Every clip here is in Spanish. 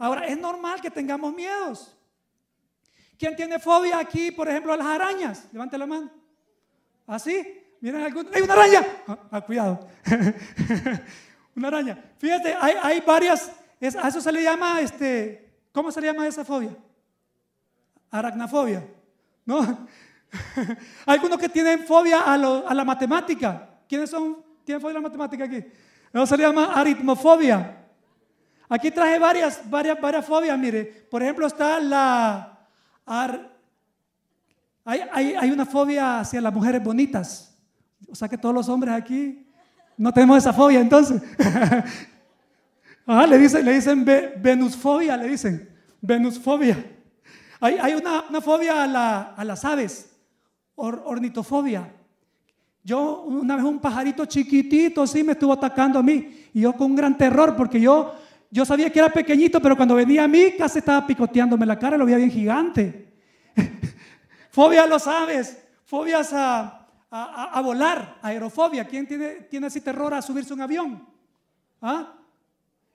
Ahora, es normal que tengamos miedos. ¿Quién tiene fobia aquí, por ejemplo, a las arañas? Levante la mano. ¿Así? ¿Ah, Miren, ¡hay una araña! Ah, ah, cuidado. una araña. Fíjate, hay, varias. a eso se le llama, este, ¿cómo se le llama esa fobia? Aracnafobia. ¿No? Algunos que tienen fobia a, la matemática. ¿Quiénes son? ¿Tienen fobia a la matemática aquí? eso se le llama aritmofobia. Aquí traje varias, varias, varias fobias, mire. Por ejemplo, está la... hay, una fobia hacia las mujeres bonitas. O sea que todos los hombres aquí no tenemos esa fobia, entonces. Ah, le dicen, le dicen venusfobia, le dicen. Venusfobia. Hay, una, fobia a, las aves, ornitofobia. Yo una vez un pajarito chiquitito sí me estuvo atacando a mí y yo con un gran terror porque yo yo sabía que era pequeñito, pero cuando venía a mí casi estaba picoteándome la cara, lo veía bien gigante. Fobia lo sabes, fobias a, a, a, volar, aerofobia. ¿Quién tiene, tiene así terror a subirse un avión? ¿Ah?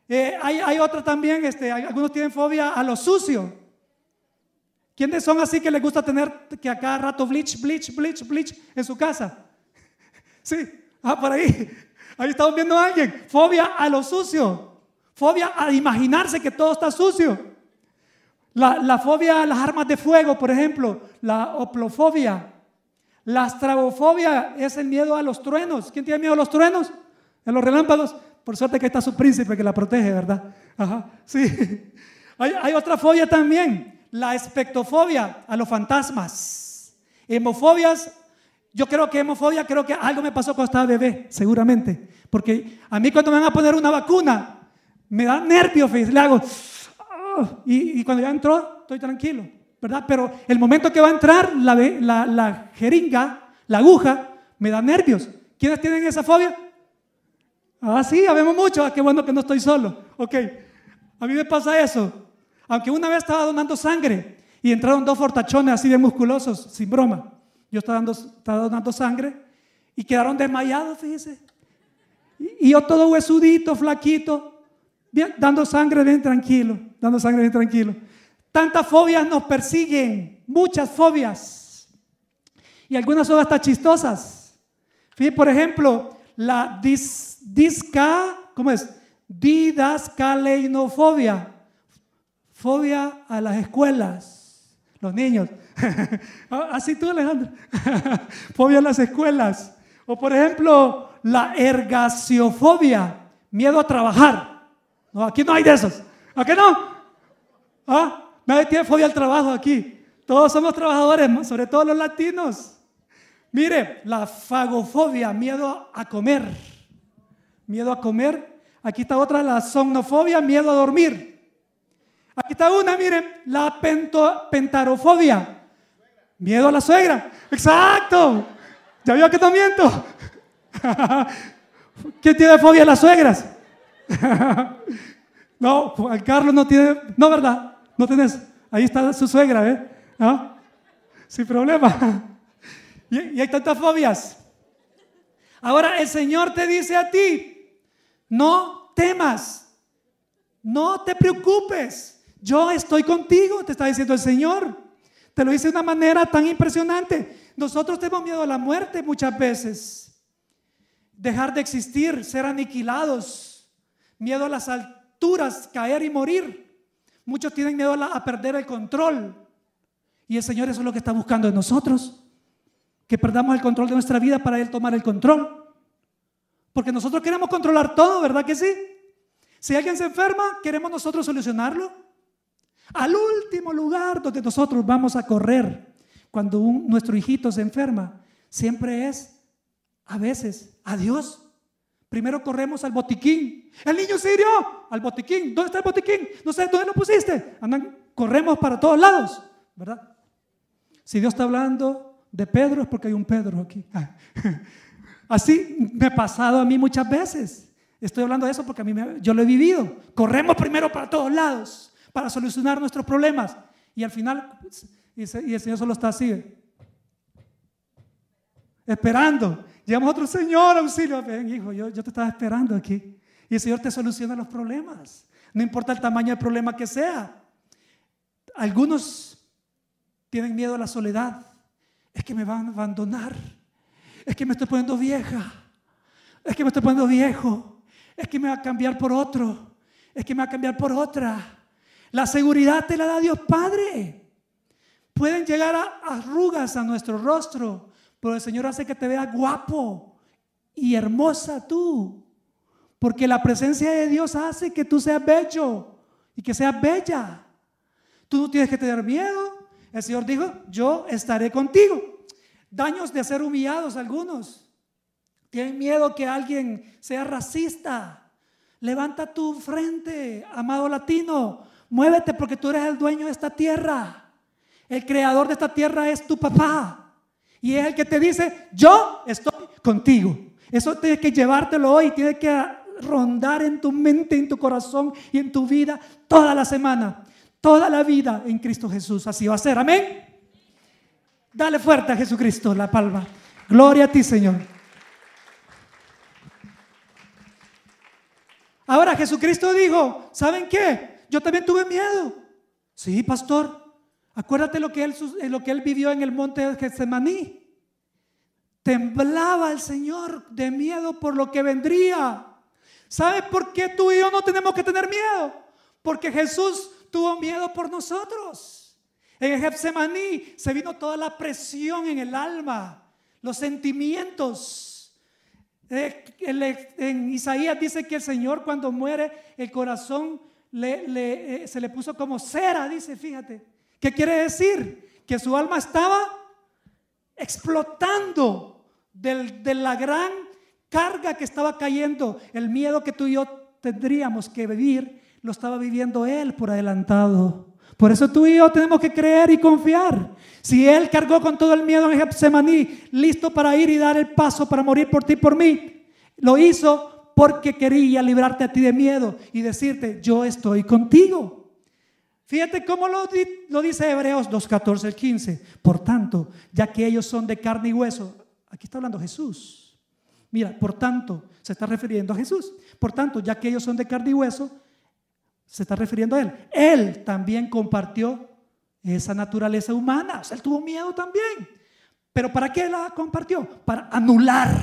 Eh, hay, hay otra también, este, algunos tienen fobia a lo sucio. ¿Quiénes son así que les gusta tener que a cada rato bleach, bleach, bleach, bleach en su casa? Sí, ah, por ahí. Ahí estamos viendo a alguien. Fobia a lo sucio. Fobia a imaginarse que todo está sucio. La, fobia a las armas de fuego, por ejemplo, la oplofobia. La astrabofobia es el miedo a los truenos. ¿Quién tiene miedo a los truenos? A los relámpagos. Por suerte que está su príncipe que la protege, ¿verdad? sí. Hay, hay otra fobia también, la espectofobia a los fantasmas. Hemofobias, yo creo que hemofobia, creo que algo me pasó cuando estaba bebé, seguramente. Porque a mí cuando me van a poner una vacuna, me da nervios, le hago, ah", y, cuando ya entró, estoy tranquilo, ¿verdad? Pero el momento que va a entrar la, la, la jeringa, la aguja, me da nervios. ¿Quiénes tienen esa fobia? Ah, sí, habemos mucho, ah, qué bueno que no estoy solo. Ok, a mí me pasa eso. Aunque una vez estaba donando sangre y entraron dos fortachones así de musculosos, sin broma. Yo estaba, dando, estaba donando sangre y quedaron desmayados, fíjese. y yo todo huesudito, flaquito, dando sangre bien tranquilo, dando sangre bien tranquilo. Tantas fobias nos persiguen, muchas fobias. Y algunas son hasta chistosas. por ejemplo, la disca, ¿cómo es? Didascaleinofobia. Fobia a las escuelas, los niños. Ah, así tú, Alejandro. Fobia a las escuelas. O por ejemplo, la ergaciofobia, miedo a trabajar. No, aquí no hay de esos, ¿A qué no? ¿Ah? Nadie tiene fobia al trabajo aquí. Todos somos trabajadores, sobre todo los latinos. Mire, la fagofobia, miedo a comer. Miedo a comer. Aquí está otra, la somnofobia, miedo a dormir. Aquí está una, miren, la pentarofobia. Miedo a la suegra. Exacto. Ya vio que no miento. ¿Quién tiene fobia a las suegras? no, Juan Carlos no tiene, no, ¿verdad? No tienes ahí está su suegra, ¿eh? ¿Ah? Sin problema. y, y hay tantas fobias. Ahora el Señor te dice a ti, no temas, no te preocupes, yo estoy contigo, te está diciendo el Señor. Te lo dice de una manera tan impresionante. Nosotros tenemos miedo a la muerte muchas veces, dejar de existir, ser aniquilados miedo a las alturas, caer y morir. Muchos tienen miedo a, perder el control. Y el Señor eso es lo que está buscando en nosotros. Que perdamos el control de nuestra vida para Él tomar el control. Porque nosotros queremos controlar todo, ¿verdad que sí? Si alguien se enferma, queremos nosotros solucionarlo. Al último lugar donde nosotros vamos a correr cuando nuestro hijito se enferma, siempre es, a veces, a Dios. Primero corremos al botiquín. El niño se al botiquín. ¿Dónde está el botiquín? No sé, ¿dónde lo pusiste? Andan, corremos para todos lados, ¿verdad? Si Dios está hablando de Pedro es porque hay un Pedro aquí. Así me ha pasado a mí muchas veces. Estoy hablando de eso porque a mí me, yo lo he vivido. Corremos primero para todos lados para solucionar nuestros problemas. Y al final, y el Señor solo está así, esperando. Llegamos a otro Señor, auxilio. Ven, hijo, yo, yo te estaba esperando aquí. Y el Señor te soluciona los problemas. No importa el tamaño del problema que sea. Algunos tienen miedo a la soledad. Es que me van a abandonar. Es que me estoy poniendo vieja. Es que me estoy poniendo viejo. Es que me va a cambiar por otro. Es que me va a cambiar por otra. La seguridad te la da Dios Padre. Pueden llegar a arrugas a nuestro rostro, pero el Señor hace que te veas guapo y hermosa tú. Porque la presencia de Dios hace que tú seas bello y que seas bella. Tú no tienes que tener miedo. El Señor dijo, yo estaré contigo. Daños de ser humillados algunos. Tienen miedo que alguien sea racista. Levanta tu frente, amado latino. Muévete porque tú eres el dueño de esta tierra. El creador de esta tierra es tu papá. Y es el que te dice, yo estoy contigo. Eso tienes que llevártelo hoy, tienes que rondar en tu mente, en tu corazón y en tu vida toda la semana, toda la vida en Cristo Jesús. Así va a ser, amén. Dale fuerte a Jesucristo la palma. Gloria a ti, Señor. Ahora Jesucristo dijo, ¿saben qué? Yo también tuve miedo. Sí, pastor, Acuérdate lo que él, eh, lo que él vivió en el monte de Getsemaní. Temblaba el Señor de miedo por lo que vendría. ¿Sabes por qué tú y yo no tenemos que tener miedo? Porque Jesús tuvo miedo por nosotros. En Getsemaní se vino toda la presión en el alma, los sentimientos. Eh, en Isaías dice que el Señor cuando muere el corazón eh, se le puso como cera, dice, fíjate. ¿Qué quiere decir? Que su alma estaba explotando de la gran carga que estaba cayendo, el miedo que tú y yo tendríamos que vivir, lo estaba viviendo él por adelantado. Por eso tú y yo tenemos que creer y confiar. Si Él cargó con todo el miedo en Getsemaní, listo para ir y dar el paso para morir por ti y por mí, lo hizo porque quería librarte a ti de miedo y decirte, yo estoy contigo. Fíjate cómo lo, dice Hebreos 2, 14 15. Por tanto, ya que ellos son de carne y hueso, aquí está hablando Jesús. Mira, por tanto, se está refiriendo a Jesús. Por tanto, ya que ellos son de carne y hueso, se está refiriendo a Él. Él también compartió esa naturaleza humana. O sea, Él tuvo miedo también. ¿Pero para qué la compartió? Para anular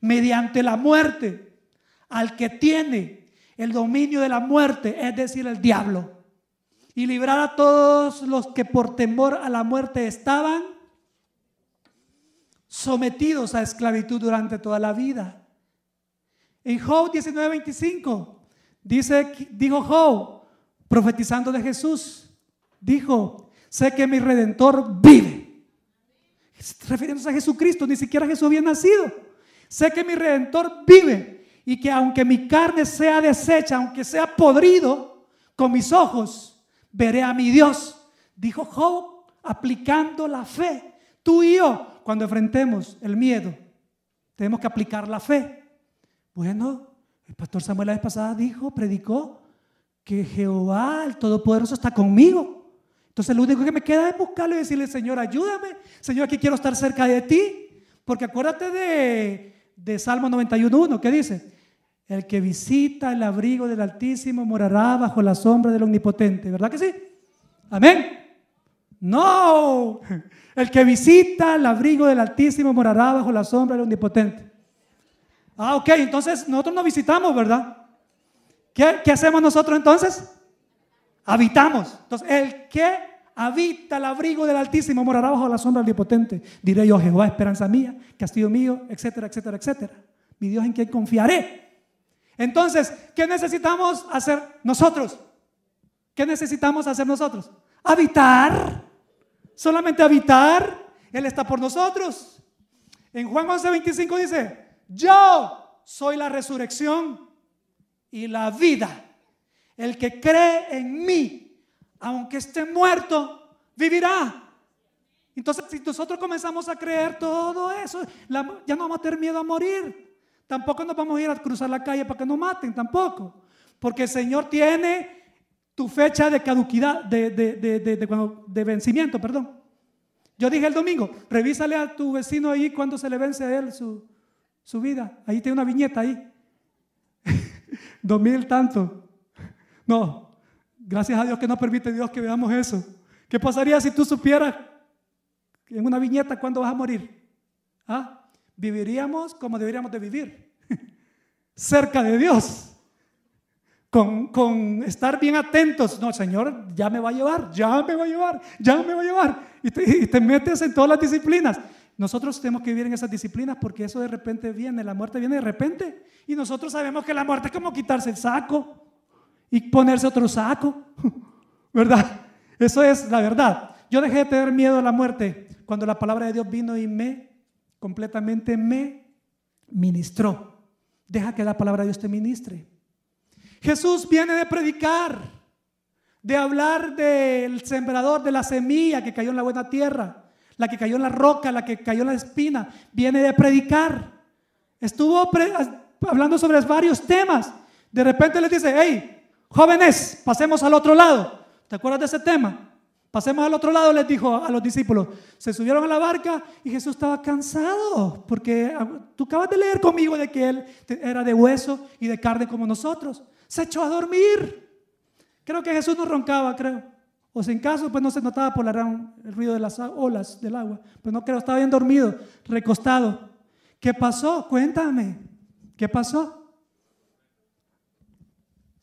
mediante la muerte al que tiene el dominio de la muerte, es decir, el diablo, y librar a todos los que por temor a la muerte estaban sometidos a esclavitud durante toda la vida. En Job 19:25 dice dijo Job, profetizando de Jesús, dijo, sé que mi redentor vive. Refiriéndose a Jesucristo, ni siquiera Jesús había nacido. Sé que mi redentor vive y que aunque mi carne sea deshecha, aunque sea podrido, con mis ojos veré a mi Dios. Dijo Job aplicando la fe. Tú y yo, cuando enfrentemos el miedo, tenemos que aplicar la fe. Bueno, el pastor Samuel la vez pasada dijo, predicó, que Jehová, el Todopoderoso, está conmigo. Entonces lo único que me queda es buscarlo y decirle, Señor, ayúdame. Señor, aquí quiero estar cerca de ti. Porque acuérdate de, de Salmo 91.1, que dice, el que visita el abrigo del Altísimo morará bajo la sombra del Omnipotente. ¿Verdad que sí? Amén. No. El que visita el abrigo del Altísimo morará bajo la sombra del Omnipotente. Ah, ok. Entonces nosotros no visitamos, ¿verdad? ¿Qué, hacemos nosotros entonces? Habitamos. Entonces, el que habita el abrigo del Altísimo morará bajo la sombra del Omnipotente. Diré yo, Jehová, esperanza mía, castillo mío, etcétera, etcétera, etcétera. Mi Dios en quien confiaré. Entonces, ¿qué necesitamos hacer nosotros? ¿Qué necesitamos hacer nosotros? Habitar. Solamente habitar. Él está por nosotros. En Juan 11:25 dice, yo soy la resurrección y la vida. El que cree en mí, aunque esté muerto, vivirá. Entonces, si nosotros comenzamos a creer todo eso, ya no vamos a tener miedo a morir. Tampoco nos vamos a ir a cruzar la calle para que nos maten, tampoco. Porque el Señor tiene tu fecha de caduquidad, de, vencimiento, perdón. Yo dije el domingo, revísale a tu vecino ahí cuando se le vence a él su, vida. Ahí tiene una viñeta ahí. Dos mil tanto. No, gracias a Dios que no permite Dios que veamos eso. ¿Qué pasaría si tú supieras en una viñeta cuándo vas a morir? ¿Ah? viviríamos como deberíamos de vivir, cerca de Dios, con, con, estar bien atentos. No, Señor, ya me va a llevar, ya me va a llevar, ya me va a llevar. Y te, y te metes en todas las disciplinas. Nosotros tenemos que vivir en esas disciplinas porque eso de repente viene, la muerte viene de repente. Y nosotros sabemos que la muerte es como quitarse el saco y ponerse otro saco, ¿verdad? Eso es la verdad. Yo dejé de tener miedo a la muerte cuando la palabra de Dios vino y me completamente me ministró. Deja que la palabra de Dios te ministre. Jesús viene de predicar, de hablar del sembrador, de la semilla que cayó en la buena tierra, la que cayó en la roca, la que cayó en la espina. Viene de predicar. Estuvo hablando sobre varios temas. De repente les dice, hey, jóvenes, pasemos al otro lado. ¿Te acuerdas de ese tema? Pasemos al otro lado, les dijo a los discípulos. Se subieron a la barca y Jesús estaba cansado porque ah, tú acabas de leer conmigo de que él era de hueso y de carne como nosotros. Se echó a dormir. Creo que Jesús no roncaba, creo. O sin caso, pues no se notaba por el ruido de las olas del agua. pero pues no creo, estaba bien dormido, recostado. ¿Qué pasó? Cuéntame. ¿Qué pasó?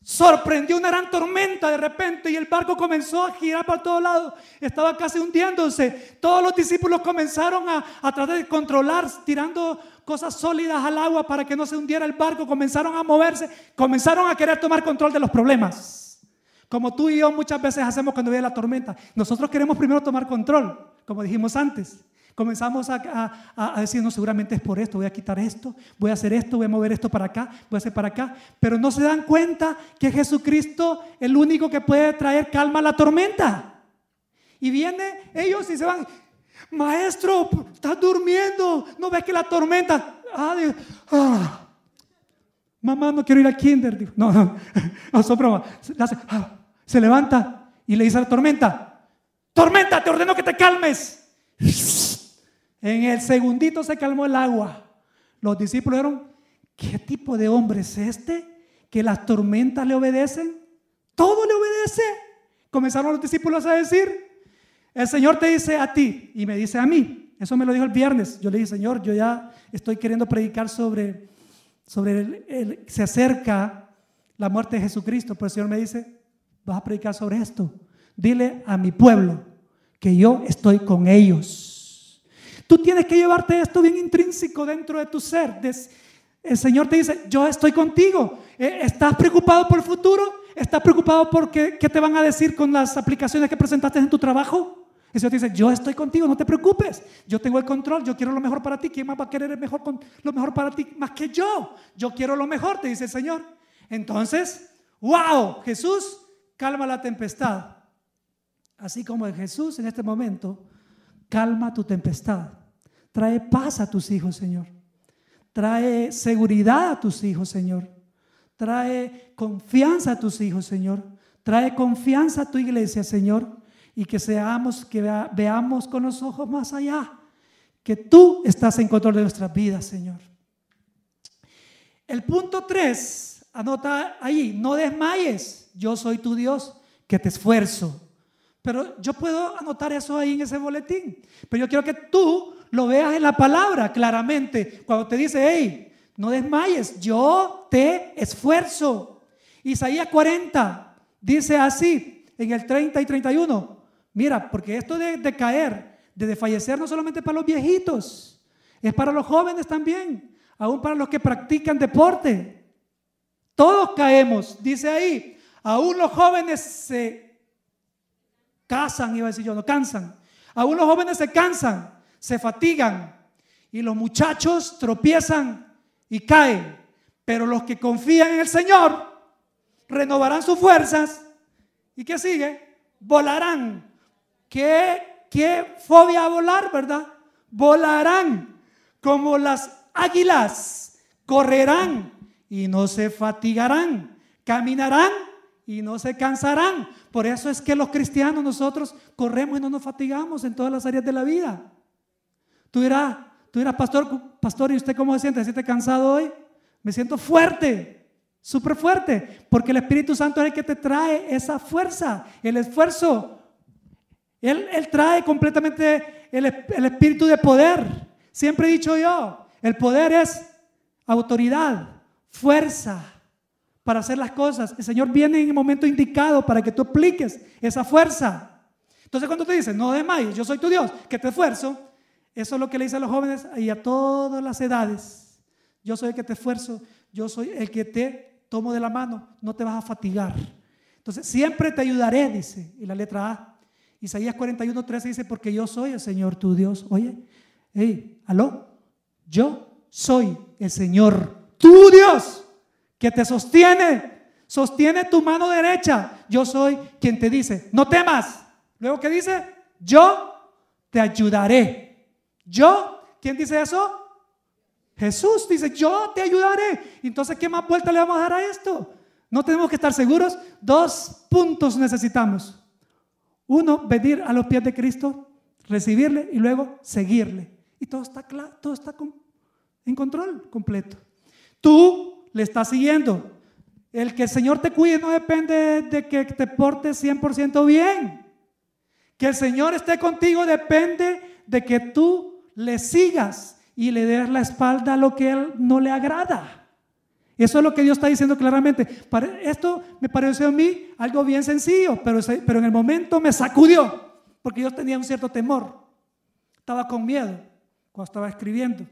sorprendió una gran tormenta de repente y el barco comenzó a girar para todos lados. Estaba casi hundiéndose. Todos los discípulos comenzaron a, tratar de controlar, tirando cosas sólidas al agua para que no se hundiera el barco. Comenzaron a moverse, comenzaron a querer tomar control de los problemas. Como tú y yo muchas veces hacemos cuando viene la tormenta. Nosotros queremos primero tomar control, como dijimos antes. Comenzamos a, a, a seguramente es por esto, voy a quitar esto, voy a hacer esto, voy a mover esto para acá, voy a hacer para acá. Pero no se dan cuenta que Jesucristo el único que puede traer calma a la tormenta. Y viene ellos y se van, maestro, estás durmiendo, no ves que la tormenta... Ah, ah". mamá, no quiero ir a kinder. no, no, no, son ah, Se, levanta y le dice a la tormenta, tormenta, te ordeno que te calmes. En el segundito se calmó el agua. Los discípulos dijeron, ¿qué tipo de hombre es este? Que las tormentas le obedecen. Todo le obedece. Comenzaron los discípulos a decir, el Señor te dice a ti y me dice a mí. Eso me lo dijo el viernes. Yo le dije, Señor, yo ya estoy queriendo predicar sobre, sobre se acerca la muerte de Jesucristo, pero el Señor me dice, vas a predicar sobre esto. Dile a mi pueblo que yo estoy con ellos. Tú tienes que llevarte esto bien intrínseco dentro de tu ser. El Señor te dice, yo estoy contigo. Eh, ¿Estás preocupado por el futuro? ¿Estás preocupado por qué, qué te van a decir con las aplicaciones que presentaste en tu trabajo? El Señor te dice, yo estoy contigo, no te preocupes. Yo tengo el control, yo quiero lo mejor para ti. ¿Quién más va a querer lo mejor para ti más que yo? Yo quiero lo mejor, te dice el Señor. Entonces, wow, Jesús calma la tempestad. Así como Jesús en este momento calma tu tempestad. Trae paz a tus hijos, Señor. Trae seguridad a tus hijos, Señor. Trae confianza a tus hijos, Señor. Trae confianza a tu iglesia, Señor. Y que seamos, que veamos con los ojos más allá. Que tú estás en control de nuestras vidas, Señor. El punto 3, anota ahí, no desmayes. Yo soy tu Dios, que te esfuerzo. Pero yo puedo anotar eso ahí en ese boletín. Pero yo quiero que tú lo veas en la palabra claramente. Cuando te dice, hey, no desmayes, yo te esfuerzo. Isaías 40 dice así en el 30 y 31. Mira, porque esto de, caer, de desfallecer, no solamente para los viejitos, es para los jóvenes también, aún para los que practican deporte. Todos caemos, dice ahí. Aún los jóvenes se Casan, iba a decir yo, no cansan. Algunos jóvenes se cansan, se fatigan y los muchachos tropiezan y caen. Pero los que confían en el Señor renovarán sus fuerzas. ¿Y qué sigue? Volarán. ¿Qué, qué fobia a volar, verdad? Volarán como las águilas. Correrán y no se fatigarán. Caminarán y no se cansarán. Por eso es que los cristianos nosotros corremos y no nos fatigamos en todas las áreas de la vida. Tú dirás, tú dirás, pastor, pastor, ¿y usted cómo se siente? ¿Se siente cansado hoy? Me siento fuerte, súper fuerte, porque el Espíritu Santo es el que te trae esa fuerza, el esfuerzo. Él, trae completamente el, el espíritu de poder. Siempre he dicho yo, el poder es autoridad, fuerza, para hacer las cosas. El Señor viene en el momento indicado para que tú apliques esa fuerza. Entonces cuando te dice, no desmayes, yo soy tu Dios, que te esfuerzo, eso es lo que le dice a los jóvenes y a todas las edades. Yo soy el que te esfuerzo, yo soy el que te tomo de la mano, no te vas a fatigar. Entonces, siempre te ayudaré, dice, y la letra A. Isaías 41, 13 dice, porque yo soy el Señor tu Dios. Oye, hey, aló, yo soy el Señor tu Dios que te sostiene. Sostiene tu mano derecha. Yo soy quien te dice, no temas. Luego que dice, yo te ayudaré. Yo, ¿quién dice eso? Jesús dice, yo te ayudaré. Entonces, ¿qué más vuelta le vamos a dar a esto? No tenemos que estar seguros. Dos puntos necesitamos. Uno, venir a los pies de Cristo, recibirle y luego seguirle. Y todo está claro, todo está en control completo. Tú le está siguiendo. El que el Señor te cuide no depende de que te portes 100% bien. Que el Señor esté contigo depende de que tú le sigas y le des la espalda a lo que Él no le agrada. Eso es lo que Dios está diciendo claramente. Para esto me pareció a mí algo bien sencillo, pero, pero en el momento me sacudió, porque yo tenía un cierto temor. Estaba con miedo cuando estaba escribiendo.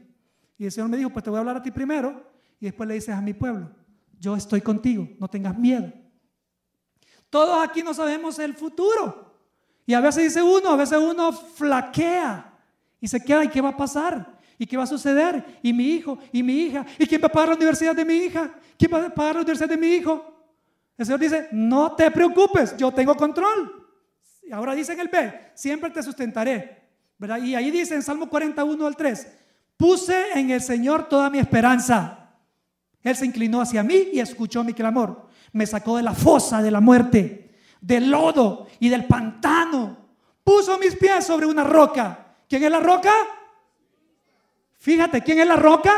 Y el Señor me dijo, pues te voy a hablar a ti primero y después le dices a mi pueblo, yo estoy contigo, no tengas miedo. Todos aquí no sabemos el futuro. Y a veces dice uno, a veces uno flaquea y se queda, ¿y qué va a pasar? ¿Y qué va a suceder? ¿Y mi hijo? ¿Y mi hija? ¿Y quién va a pagar la universidad de mi hija? ¿Quién va a pagar la universidad de mi hijo? El Señor dice, no te preocupes, yo tengo control. y Ahora dice en el B, siempre te sustentaré. Y ahí dice en Salmo 41 al 3, puse en el Señor toda mi esperanza. Él se inclinó hacia mí y escuchó mi clamor. Me sacó de la fosa de la muerte, del lodo y del pantano. Puso mis pies sobre una roca. ¿Quién es la roca? Fíjate, ¿quién es la roca?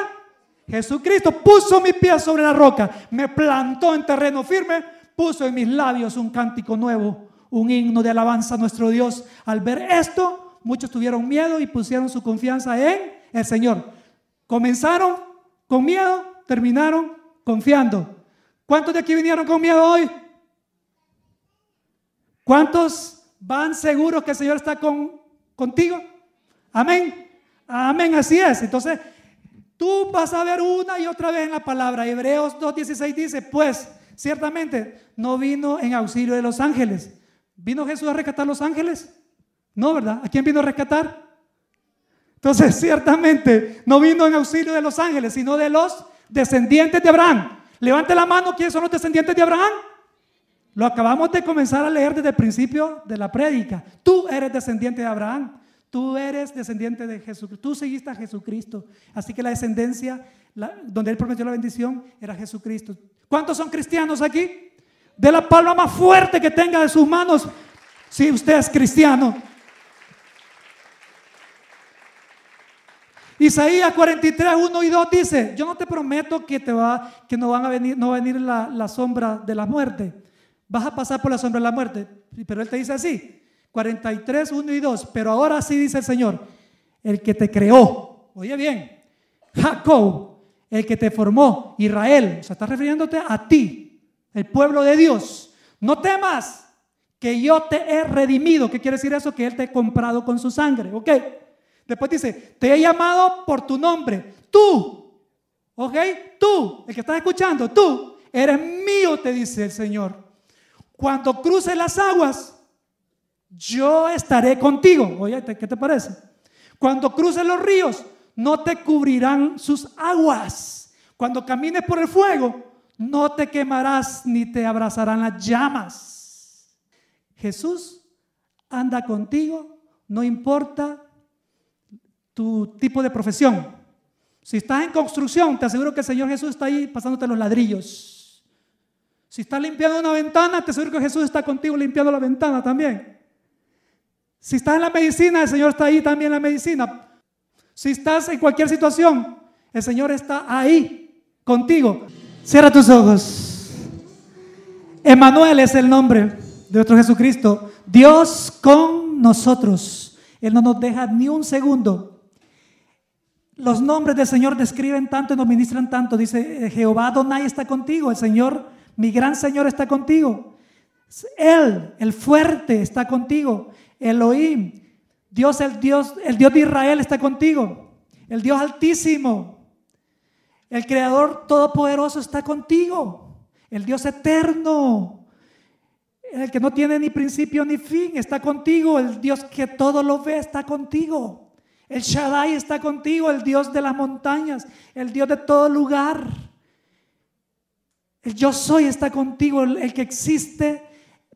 Jesucristo puso mis pies sobre la roca, me plantó en terreno firme, puso en mis labios un cántico nuevo, un himno de alabanza a nuestro Dios. Al ver esto, muchos tuvieron miedo y pusieron su confianza en el Señor. Comenzaron con miedo, terminaron confiando. ¿Cuántos de aquí vinieron con miedo hoy? ¿Cuántos van seguros que el Señor está con, contigo? Amén. Amén, así es. Entonces, tú vas a ver una y otra vez en la palabra. Hebreos 2.16 dice, pues ciertamente no vino en auxilio de los ángeles. ¿Vino Jesús a rescatar los ángeles? No, ¿verdad? ¿A quién vino a rescatar? Entonces, ciertamente, no vino en auxilio de los ángeles, sino de los descendientes de Abraham. Levante la mano, ¿quiénes son los descendientes de Abraham? Lo acabamos de comenzar a leer desde el principio de la prédica. Tú eres descendiente de Abraham, tú eres descendiente de Jesucristo, tú seguiste a Jesucristo. Así que la descendencia, donde él prometió la bendición, era Jesucristo. ¿Cuántos son cristianos aquí? De la palma más fuerte que tenga de sus manos, si usted es cristiano. Isaías 43, 1 y 2 dice, yo no te prometo que, te va, que no, van a venir, no va a venir la, la sombra de la muerte. Vas a pasar por la sombra de la muerte. Pero él te dice así, 43, 1 y 2. Pero ahora sí dice el Señor, el que te creó, oye bien, Jacob, el que te formó, Israel, o sea, está refiriéndote a ti, el pueblo de Dios. No temas que yo te he redimido. ¿Qué quiere decir eso? Que Él te ha comprado con su sangre, ¿ok? Después dice, te he llamado por tu nombre. Tú, ¿ok? Tú, el que estás escuchando, tú eres mío, te dice el Señor. Cuando cruces las aguas, yo estaré contigo. Oye, ¿qué te parece? Cuando cruces los ríos, no te cubrirán sus aguas. Cuando camines por el fuego, no te quemarás ni te abrazarán las llamas. Jesús anda contigo, no importa tu tipo de profesión. Si estás en construcción, te aseguro que el Señor Jesús está ahí pasándote los ladrillos. Si estás limpiando una ventana, te aseguro que Jesús está contigo limpiando la ventana también. Si estás en la medicina, el Señor está ahí también en la medicina. Si estás en cualquier situación, el Señor está ahí contigo. Cierra tus ojos. Emanuel es el nombre de nuestro Jesucristo. Dios con nosotros. Él no nos deja ni un segundo los nombres del Señor describen tanto y nos ministran tanto. Dice, eh, Jehová Donai está contigo, el Señor, mi gran Señor está contigo. Él, el fuerte, está contigo. Elohim, Dios, el Dios, el Dios de Israel está contigo. El Dios altísimo, el Creador Todopoderoso está contigo. El Dios eterno, el que no tiene ni principio ni fin, está contigo. El Dios que todo lo ve está contigo. El Shaddai está contigo, el Dios de las montañas, el Dios de todo lugar. El yo soy está contigo, el, que existe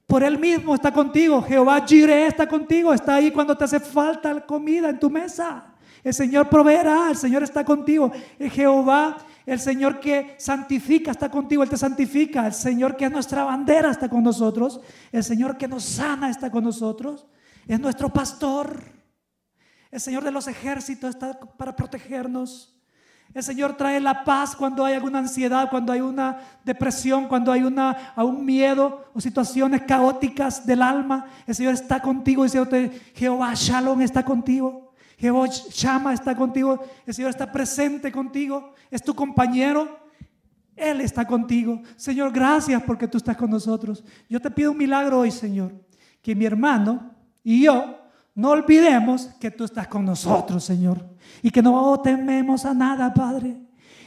por él mismo está contigo. Jehová Jireh está contigo, está ahí cuando te hace falta la comida en tu mesa. El Señor proveerá, el Señor está contigo. El Jehová, el Señor que santifica está contigo, Él te santifica. El Señor que es nuestra bandera está con nosotros. El Señor que nos sana está con nosotros. Es nuestro pastor. El Señor de los ejércitos está para protegernos. El Señor trae la paz cuando hay alguna ansiedad, cuando hay una depresión, cuando hay una, un miedo o situaciones caóticas del alma. El Señor está contigo Jehová Shalom está contigo. Jehová Shama está contigo. El Señor está presente contigo. Es tu compañero. Él está contigo. Señor, gracias porque tú estás con nosotros. Yo te pido un milagro hoy, Señor. Que mi hermano y yo no olvidemos que tú estás con nosotros, Señor, y que no tememos a nada, Padre.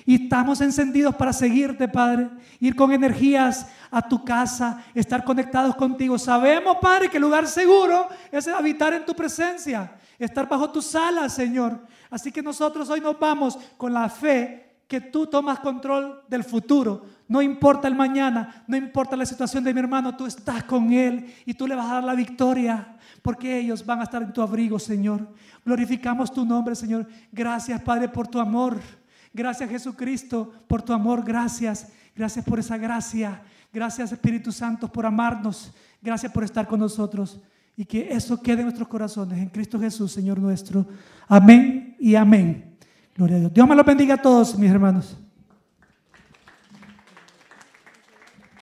Y estamos encendidos para seguirte, Padre. Ir con energías a tu casa, estar conectados contigo. Sabemos, Padre, que el lugar seguro es habitar en tu presencia, estar bajo tu sala, Señor. Así que nosotros hoy nos vamos con la fe que tú tomas control del futuro. No importa el mañana, no importa la situación de mi hermano, tú estás con él y tú le vas a dar la victoria, porque ellos van a estar en tu abrigo, Señor. Glorificamos tu nombre, Señor. Gracias, Padre, por tu amor. Gracias, Jesucristo, por tu amor. Gracias. Gracias por esa gracia. Gracias, Espíritu Santo, por amarnos. Gracias por estar con nosotros. Y que eso quede en nuestros corazones, en Cristo Jesús, Señor nuestro. Amén y amén. Dios. Dios me los bendiga a todos, mis hermanos.